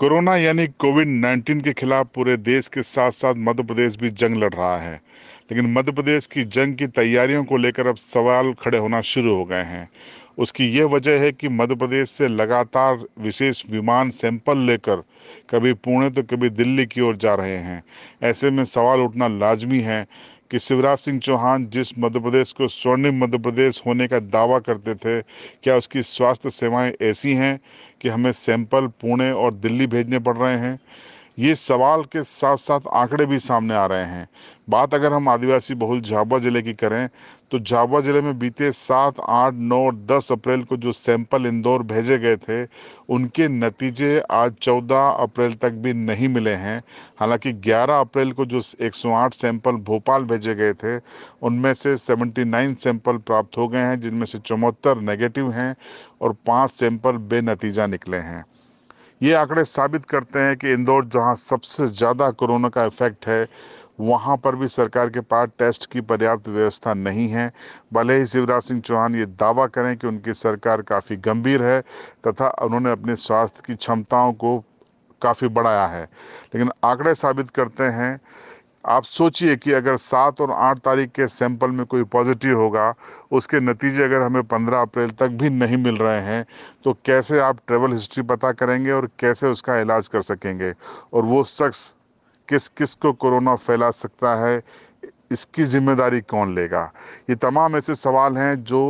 corona यानी Covid 19 के खिलाफ पूरे देश के साथ साथ मध्य प्रदेश भी जंग लड़ रहा है लेकिन मध्य प्रदेश की जंग की तैयारियों को लेकर अब सवाल खड़े होना शुरू हो गए हैं उसकी यह वजह है कि मध्य प्रदेश से लगातार विशेष विमान सैंपल लेकर कभी पुणे तो कभी दिल्ली की ओर जा रहे हैं ऐसे में सवाल उठना लाजमी है कि शिवराज सिंह चौहान जिस मध्य प्रदेश को स्वर्णिम मध्य प्रदेश होने का दावा करते थे क्या उसकी स्वास्थ्य सेवाएं ऐसी हैं कि हमें सैंपल पुणे और दिल्ली भेजने पड़ रहे हैं ये सवाल के साथ साथ आंकड़े भी सामने आ रहे हैं बात अगर हम आदिवासी बहुल झाबुआ ज़िले की करें तो झाबुआ ज़िले में बीते सात आठ नौ दस अप्रैल को जो सैंपल इंदौर भेजे गए थे उनके नतीजे आज चौदह अप्रैल तक भी नहीं मिले हैं हालांकि ग्यारह अप्रैल को जो एक सौ आठ सैंपल भोपाल भेजे गए थे उनमें से सेवेंटी नाइन सैंपल प्राप्त हो गए हैं जिनमें से चौहत्तर नेगेटिव हैं और पाँच सैंपल बेनतीजा निकले हैं ये आंकड़े साबित करते हैं कि इंदौर जहां सबसे ज़्यादा कोरोना का इफेक्ट है वहाँ पर भी सरकार के पास टेस्ट की पर्याप्त व्यवस्था नहीं है भले ही शिवराज सिंह चौहान ये दावा करें कि उनकी सरकार काफ़ी गंभीर है तथा उन्होंने अपने स्वास्थ्य की क्षमताओं को काफ़ी बढ़ाया है लेकिन आंकड़े साबित करते हैं आप सोचिए कि अगर सात और आठ तारीख के सैंपल में कोई पॉजिटिव होगा उसके नतीजे अगर हमें पंद्रह अप्रैल तक भी नहीं मिल रहे हैं तो कैसे आप ट्रेवल हिस्ट्री पता करेंगे और कैसे उसका इलाज कर सकेंगे और वो शख्स किस किस को कोरोना फैला सकता है इसकी जिम्मेदारी कौन लेगा ये तमाम ऐसे सवाल हैं जो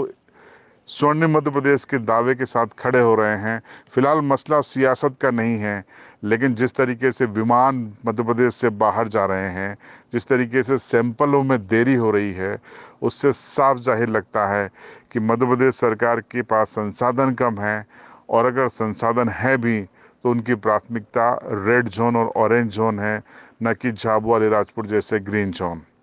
स्वर्ण मध्य प्रदेश के दावे के साथ खड़े हो रहे हैं फिलहाल मसला सियासत का नहीं है लेकिन जिस तरीके से विमान मध्य प्रदेश से बाहर जा रहे हैं जिस तरीके से सैंपलों में देरी हो रही है उससे साफ जाहिर लगता है कि मध्य प्रदेश सरकार के पास संसाधन कम है और अगर संसाधन है भी तो उनकी प्राथमिकता रेड जोन और ऑरेंज जोन है न कि झाबुआ अलीराजपुर जैसे ग्रीन जोन